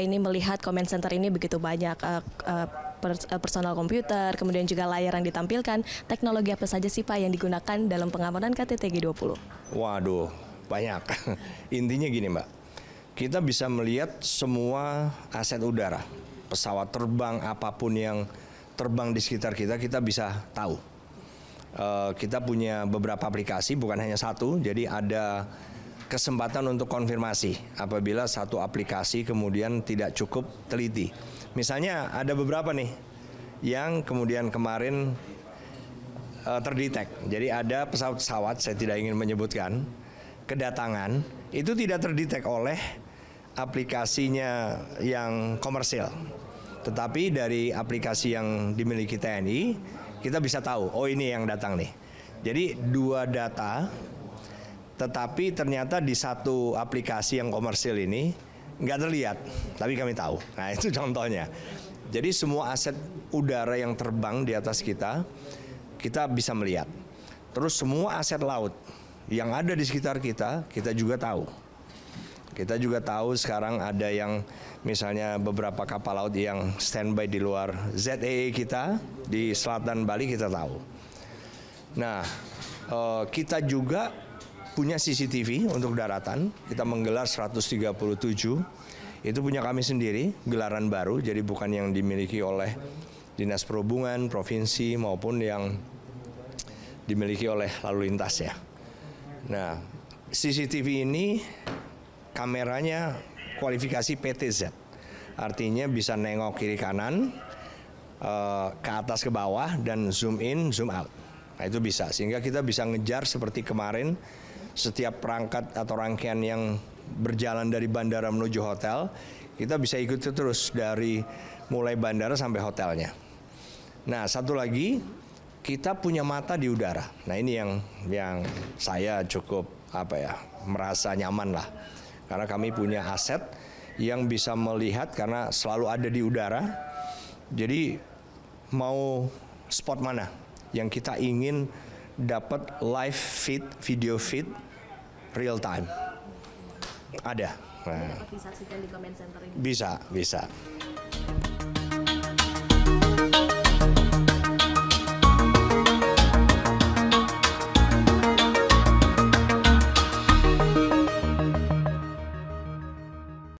ini melihat comment center ini begitu banyak uh, uh, personal komputer, kemudian juga layar yang ditampilkan. Teknologi apa saja sih Pak yang digunakan dalam pengamanan KTT G20? Waduh, banyak. Intinya gini Mbak, kita bisa melihat semua aset udara, pesawat terbang, apapun yang terbang di sekitar kita, kita bisa tahu. Uh, kita punya beberapa aplikasi, bukan hanya satu, jadi ada kesempatan untuk konfirmasi apabila satu aplikasi kemudian tidak cukup teliti. Misalnya ada beberapa nih yang kemudian kemarin uh, terdetek. Jadi ada pesawat-pesawat saya tidak ingin menyebutkan kedatangan itu tidak terdetek oleh aplikasinya yang komersil. Tetapi dari aplikasi yang dimiliki TNI kita bisa tahu oh ini yang datang nih. Jadi dua data tetapi ternyata di satu aplikasi yang komersil ini nggak terlihat, tapi kami tahu. Nah itu contohnya. Jadi semua aset udara yang terbang di atas kita, kita bisa melihat. Terus semua aset laut yang ada di sekitar kita, kita juga tahu. Kita juga tahu sekarang ada yang misalnya beberapa kapal laut yang standby di luar ZEE e kita di selatan Bali kita tahu. Nah, eh, kita juga punya CCTV untuk daratan. Kita menggelar 137 itu punya kami sendiri, gelaran baru, jadi bukan yang dimiliki oleh Dinas Perhubungan, Provinsi, maupun yang dimiliki oleh lalu lintas ya. Nah, CCTV ini kameranya kualifikasi PTZ, artinya bisa nengok kiri kanan, eh, ke atas ke bawah, dan zoom in, zoom out. Nah itu bisa, sehingga kita bisa ngejar seperti kemarin setiap perangkat atau rangkaian yang berjalan dari bandara menuju hotel, kita bisa ikuti terus dari mulai bandara sampai hotelnya. Nah, satu lagi kita punya mata di udara. Nah, ini yang yang saya cukup apa ya, merasa nyaman lah. Karena kami punya aset yang bisa melihat karena selalu ada di udara. Jadi mau spot mana yang kita ingin dapat live feed, video feed real time. Ada. Bisa, bisa.